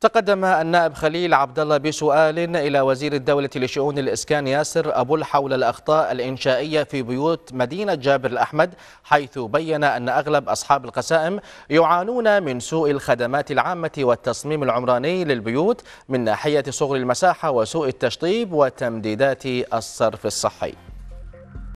تقدم النائب خليل عبد الله بسؤال إلى وزير الدولة لشؤون الإسكان ياسر أبول حول الأخطاء الإنشائية في بيوت مدينة جابر الأحمد حيث بين أن أغلب أصحاب القسائم يعانون من سوء الخدمات العامة والتصميم العمراني للبيوت من ناحية صغر المساحة وسوء التشطيب وتمديدات الصرف الصحي